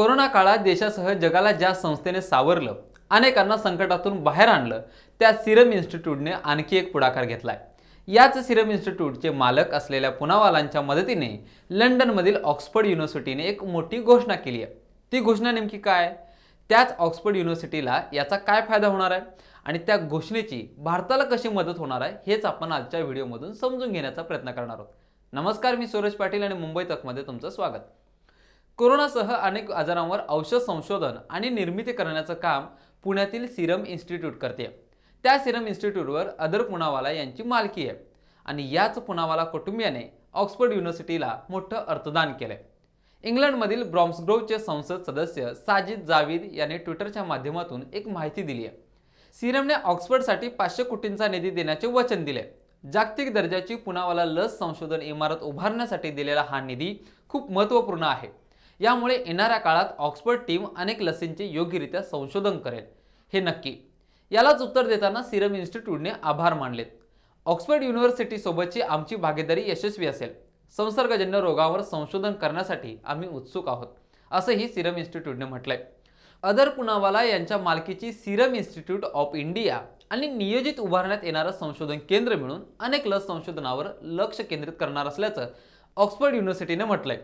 corona काळात देशासह जगाला ज्या संस्थेने सावरलं अनेकांना संकटातून बाहेर आणलं त्या सिरम इन्स्टिट्यूटने आणखी एक पुढाकार घेतला आहे याच सिरम इन्स्टिट्यूटचे मालक असलेल्या पुनावालांच्या मदतीने लंडनमधील ऑक्सफर्ड युनिव्हर्सिटीने एक मोठी घोषणा केली आहे ती घोषणा नेमकी काय त्याच ऑक्सफर्ड युनिव्हर्सिटीला याचा काय फायदा होणार आहे आणि त्या घोषणेची भारताला कशी मदत होणार आहे हेच आपण आजच्या व्हिडिओमधून समजून घेण्याचा प्रयत्न करणार आहोत नमस्कार मी सूरज पाटील आणि मुंबई तकमध्ये तुमचं स्वागत कोरोनासह अनेक आजारांवर औषध संशोधन आणि निर्मिती करण्याचं काम पुण्यातील सिरम इन्स्टिट्यूट करते त्या सिरम इन्स्टिट्यूटवर अदर पुनावाला यांची मालकी आहे आणि याच पुनावाला कुटुंबियाने ऑक्सफर्ड युनिव्हर्सिटीला मोठं अर्थदान केलं आहे इंग्लंडमधील ब्रॉम्सग्रोवचे संसद सदस्य साजिद जावीद यांनी ट्विटरच्या माध्यमातून एक माहिती दिली आहे सिरमने ऑक्सफर्डसाठी पाचशे कोटींचा निधी देण्याचे वचन दिले जागतिक दर्जाची पुनावाला लस संशोधन इमारत उभारण्यासाठी दिलेला हा निधी खूप महत्त्वपूर्ण आहे यामुळे येणाऱ्या काळात ऑक्सफर्ड टीम अनेक लसींचे योग्यरित्या संशोधन करेल हे नक्की यालाच उत्तर देताना सिरम इन्स्टिट्यूटने आभार मानलेत ऑक्सफर्ड युनिव्हर्सिटीसोबतची आमची भागीदारी यशस्वी असेल संसर्गजन्य रोगावर संशोधन करण्यासाठी आम्ही उत्सुक आहोत असंही सिरम इन्स्टिट्यूटने म्हटलंय अदर पुनावाला यांच्या मालकीची सिरम इन्स्टिट्यूट ऑफ इंडिया आणि नियोजित उभारण्यात येणारं संशोधन केंद्र मिळून अनेक लस संशोधनावर लक्ष केंद्रित करणार असल्याचं ऑक्सफर्ड युनिव्हर्सिटीने म्हटलंय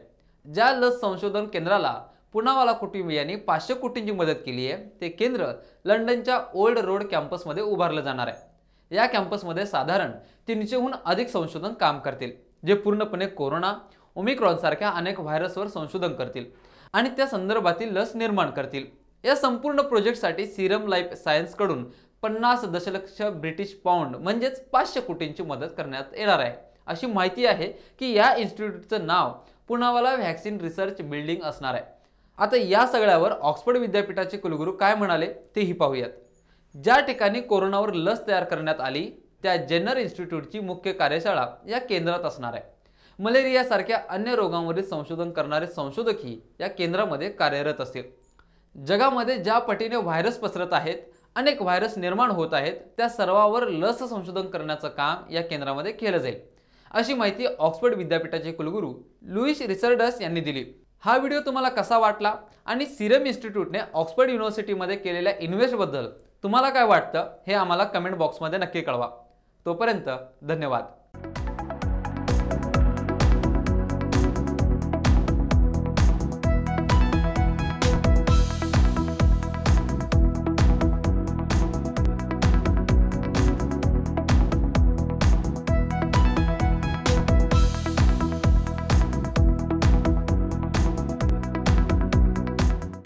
ज्या लस संशोधन केंद्राला पुनावाला कुटुंब यांनी पाचशे कोटींची मदत केली आहे ते केंद्र लंडनच्या ओल्ड रोड कॅम्पसमध्ये उभारलं जाणार आहे या कॅम्पसमध्ये साधारण तीनशेहून अधिक संशोधन काम करतील जे पूर्णपणे कोरोना ओमिक्रॉनसारख्या अनेक व्हायरसवर संशोधन करतील आणि त्या संदर्भातील लस निर्माण करतील या संपूर्ण प्रोजेक्टसाठी सिरम लाईफ सायन्सकडून पन्नास दशलक्ष ब्रिटिश पाऊंड म्हणजेच पाचशे कोटींची मदत करण्यात येणार आहे अशी माहिती आहे की या इन्स्टिट्यूटचं नाव पुनावाला व्हॅक्सिन रिसर्च बिल्डिंग असणार आहे आता या सगळ्यावर ऑक्सफर्ड विद्यापीठाचे कुलगुरू काय म्हणाले तेही पाहूयात ज्या ठिकाणी कोरोनावर लस तयार करण्यात आली त्या जेनर इन्स्टिट्यूटची मुख्य कार्यशाळा या केंद्रात असणार आहे मलेरियासारख्या अन्य रोगांवरील संशोधन करणारे संशोधकही या केंद्रामध्ये कार्यरत असतील जगामध्ये ज्या पटीने व्हायरस पसरत आहेत अनेक व्हायरस निर्माण होत आहेत त्या सर्वावर लस संशोधन करण्याचं काम या केंद्रामध्ये केलं जाईल अशी माहिती ऑक्सफर्ड विद्यापीठाचे कुलगुरू लुईस रिसर्डस यांनी दिली हा व्हिडिओ तुम्हाला कसा वाटला आणि सिरम इन्स्टिट्यूटने ऑक्सफर्ड युनिव्हर्सिटीमध्ये केलेल्या इन्व्हेस्टबद्दल तुम्हाला काय वाटतं हे आम्हाला कमेंट बॉक्समध्ये नक्की कळवा तोपर्यंत धन्यवाद